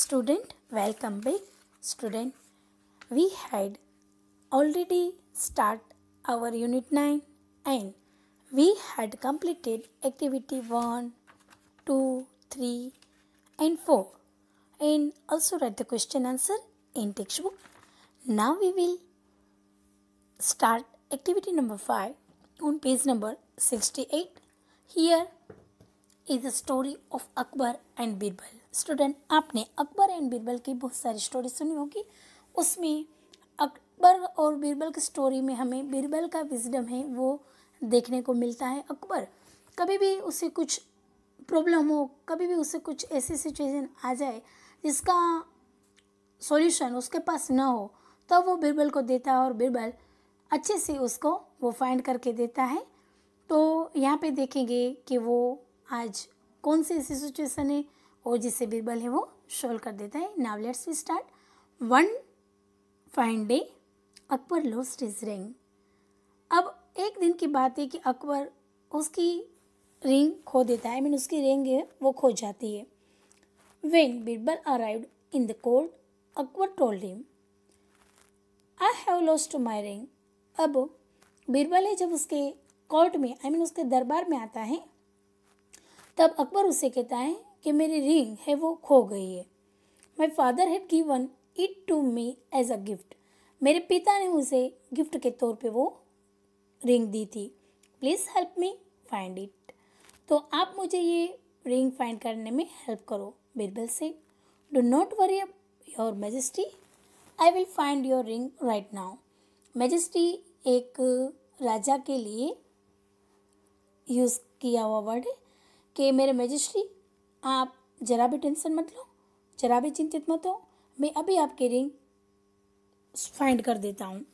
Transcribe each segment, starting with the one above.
student welcome back student we had already start our unit 9 and we had completed activity 1 2 3 and 4 and also write the question answer in textbook now we will start activity number 5 on page number 68 here is the story of akbar and birbal student आपने Akbar and Birbal की बहुत सारी story सुनी होगी उसमें अकबर और बीरबल की story में हमें बीरबल का विजडम है वो देखने को मिलता है अकबर कभी भी उसे कुछ प्रॉब्लम हो कभी भी उसे कुछ ऐसी सिचुएशन आ जाए जिसका सॉल्यूशन उसके पास ना हो तब तो वो बीरबल को देता है और बीरबल अच्छे से उसको वो फाइंड करके देता है तो यहाँ पे देखेंगे कि वो आज कौन सी ऐसी सिचुएशन है और जिसे बीरबल है वो शोल कर देता है now let's start one fine day Akbar lost his ring अब एक दिन की बात है कि अकबर उसकी रिंग खो देता है मीन उसकी रिंग है वो खो जाती है when Birbal arrived in the court Akbar told him I have lost my ring अब बीरबल है जब उसके कोर्ट में आई I मीन mean उसके दरबार में आता है तब अकबर उसे कहता है कि मेरी रिंग है वो खो गई है my father had given it to me as a gift मेरे पिता ने मुझे गिफ्ट के तौर पे वो रिंग दी थी please help me find it तो आप मुझे ये रिंग फाइंड करने में हेल्प करो बीरबल से do not worry your majesty I will find your ring right now majesty एक राजा के लिए यूज़ किया हुआ वर्ड है कि मेरे मेजेस्टी आप ज़रा भी टेंशन मत लो ज़रा भी चिंतित मत हो मैं अभी आपके रिंग फाइंड कर देता हूँ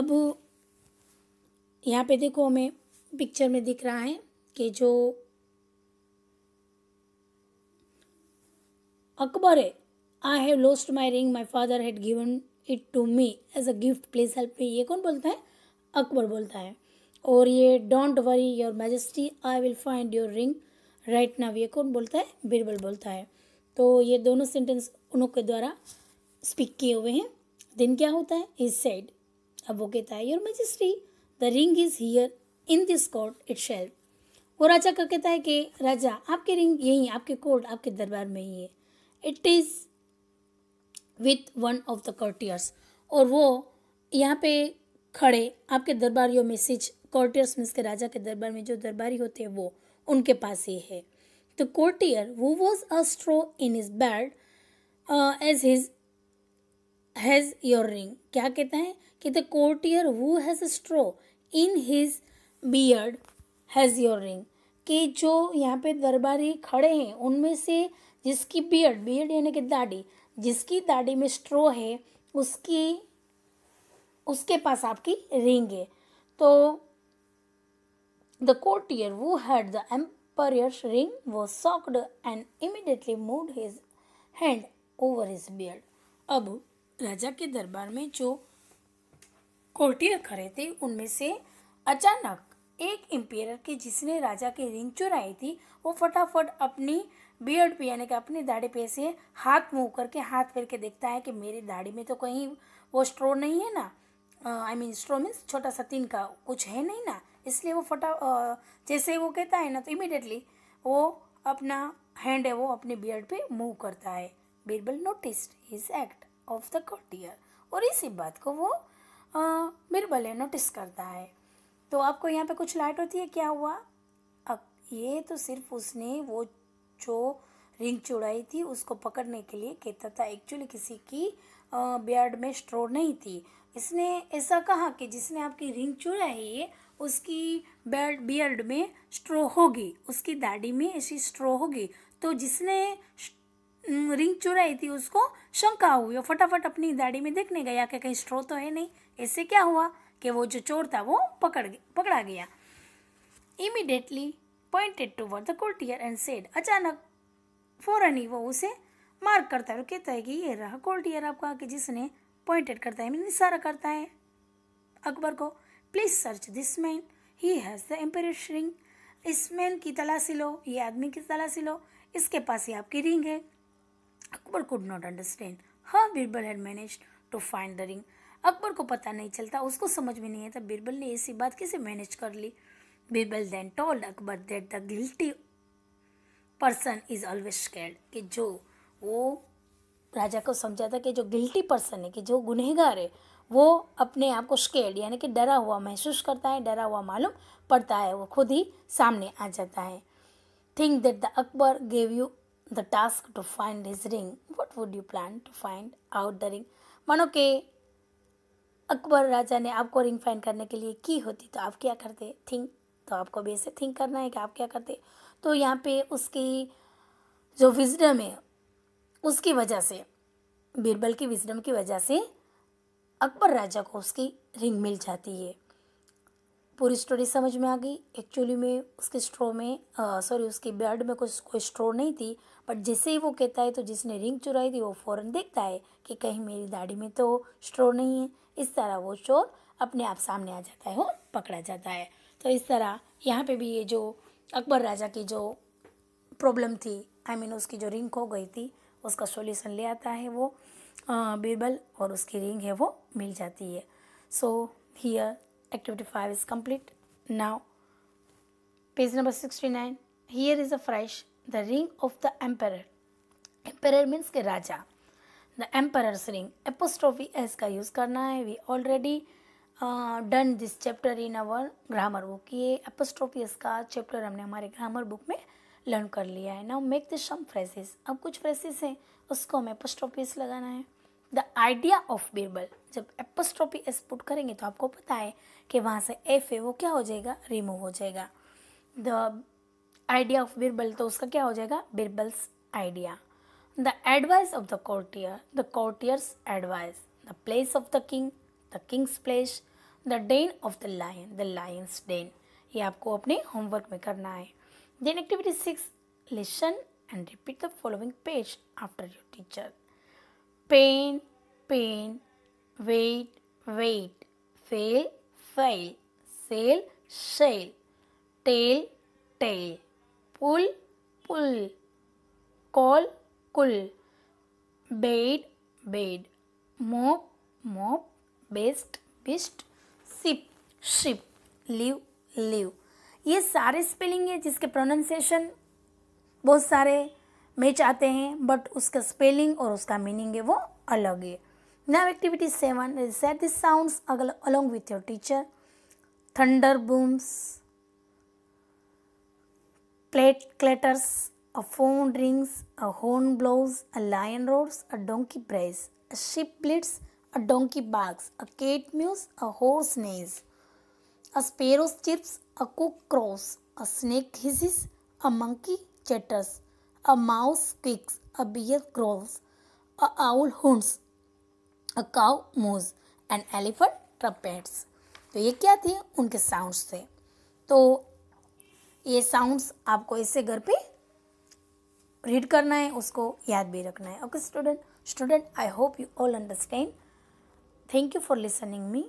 अब यहाँ पे देखो हमें पिक्चर में दिख रहा है कि जो अकबर है I have lost my ring my father had given it to me as a gift please help me ये कौन बोलता है अकबर बोलता है और ये don't worry your majesty I will find your ring right now ये कौन बोलता है बीरबल बोलता है तो ये दोनों सेंटेंस उनों के द्वारा स्पीक किए हुए हैं देन क्या होता है इज सेड अब वो कहता है your majesty the ring is here in this court itself वो राजा का कहता है कि राजा आपके रिंग यहीं आपके कोर्ट आपके दरबार में ही है it is with one of the courtiers और वो यहाँ पे खड़े आपके दरबारियों में सिच कोर्टियर्स मीन्स के राजा के दरबार में जो दरबारी होते हैं वो उनके पास ये है the courtier who was a straw in his beard as his has your ring क्या कहते हैं कि the courtier who has a straw in his beard has your ring कि जो यहाँ पे दरबारी खड़े हैं उनमें से जिसकी बियर्ड बियर्ड यानी कि दाढ़ी जिसकी दाढ़ी में स्ट्रो है उसकी उसके पास आपकी रिंग है तो The courtier who had the emperor's ring was shocked and immediately moved his hand over his beard. अब राजा के दरबार में जो कोर्टियर खड़े थे उनमें से अचानक एक एम्पियर के जिसने राजा के रिंग चुराई थी वो फटाफट अपनी बियर्ड पे यानी कि अपनी दाढ़ी पे से हाथ मुँह करके हाथ फेर के देखता है कि मेरी दाढ़ी में तो कहीं वो स्ट्रो नहीं है ना आई मीन स्ट्रो मीन्स छोटा सा तीन का कुछ है नहीं ना इसलिए वो फटा जैसे वो कहता है ना तो इमिडिएटली वो अपना हैंड है वो अपने बियर्ड पे मूव करता है Birbal noticed his act of the courtier और इसी बात को वो बीरबल है नोटिस करता है तो आपको यहाँ पे कुछ लाइट होती है क्या हुआ अब ये तो सिर्फ उसने वो जो रिंग चुड़ाई थी उसको पकड़ने के लिए कहता था एक्चुअली किसी की बियर्ड में स्ट्रो नहीं थी इसने ऐसा कहा कि जिसने आपकी रिंग चुराई है उसकी बेल्ट बियर्ड में स्ट्रो होगी उसकी दाढ़ी में ऐसी स्ट्रो होगी तो जिसने रिंग चुराई थी उसको शंका हुई और फटाफट अपनी दाढ़ी में देखने गया कि कहीं स्ट्रो तो है नहीं ऐसे क्या हुआ कि वो जो चोर था वो पकड़ पकड़ा गया immediately pointed toward the courtier and said अचानक फ़ौरन ही वो उसे मार्क करता है और कहता है कि ये रहा कोल्टियर आपका कि जिसने पॉइंटेड करता है इशारा करता है अकबर को please search this man he has the emperor's ring इस मैन की तलाशी लो ये आदमी की तलाशी लो इसके पास ही आपकी रिंग है अकबर कुड नॉट अंडरस्टैंड हाँ Birbal had manage to find the ring Akbar को पता नहीं चलता उसको समझ में नहीं आता बीरबल ने ऐसी बात कैसे मैनेज कर ली Birbal then told Akbar that the guilty person is always scared कि जो वो राजा को समझाता कि जो गिल्टी पर्सन है कि जो गुनहगार है वो अपने आप को स्केड यानी कि डरा हुआ महसूस करता है डरा हुआ मालूम पड़ता है वो खुद ही सामने आ जाता है think that the Akbar gave you the task to find his ring what would you plan to find out the ring मानो कि अकबर राजा ने आपको रिंग फाइंड करने के लिए की होती तो आप क्या करते थिंक तो आपको भी ऐसे थिंक करना है कि आप क्या करते तो यहाँ पे उसकी जो विजडम है उसकी वजह से बीरबल की विजडम की वजह से अकबर राजा को उसकी रिंग मिल जाती है पूरी स्टोरी समझ में आ गई एक्चुअली में उसके स्ट्रो में सॉरी उसके बेड में कुछ कोई स्ट्रो नहीं थी बट जैसे ही वो कहता है तो जिसने रिंग चुराई थी वो फ़ौरन देखता है कि कहीं मेरी दाढ़ी में तो स्ट्रो नहीं है इस तरह वो चोर अपने आप सामने आ जाता है और पकड़ा जाता है तो इस तरह यहाँ पे भी ये जो अकबर राजा की जो प्रॉब्लम थी आई I मीन mean, उसकी जो रिंग खो गई थी उसका सोल्यूशन ले आता है वो बीरबल और उसकी रिंग है वो मिल जाती है so here activity five is complete now page number sixty nine here is a phrase the ring of the emperor emperor means के राजा the emperor's ring apostrophe S का यूज़ करना है we already done this chapter in our grammar book ये apostrophe S का chapter हमने हमारे grammar book में लर्न कर लिया है now make this some phrases अब कुछ फ्रेसेस हैं उसको हमें एपोस्ट्रोपीस लगाना है द आइडिया ऑफ बीरबल जब एपोस्ट्रोपी एस पुट करेंगे तो आपको पता है कि वहाँ से एफ है वो क्या हो जाएगा रिमूव हो जाएगा द आइडिया ऑफ बीरबल तो उसका क्या हो जाएगा Birbal's idea the advice of the courtier the courtier's advice the place of the king the king's place the den of the lion the lion's den ये आपको अपने होमवर्क में करना है then activity six listen and repeat the following page after your teacher. Pain, pain, wait, wait, fail, fail, sail, sail, tail, tail, pull, pull, call, cool, bed, bed, mop, mop, best, best, sip, sip, live, live. ये सारे spelling है जिसके pronunciation बहुत सारे match आते हैं but उसका spelling और उसका मीनिंग है वो अलग है now activity seven set this sounds along with your teacher thunder booms plate clatters a phone rings a horn blows a lion roars a donkey brays a sheep bleats a donkey barks a cat mews a horse neighs a sparrow chirps a cock crows a snake hisses a monkey chatters, a mouse squeaks, a bear growls, a owl hunts, a cow moves, an elephant trumpets. तो ये क्या थे उनके sounds थे तो ये sounds आपको इससे घर पे रीड करना है उसको याद भी रखना है okay student student I hope you all understand thank you for listening me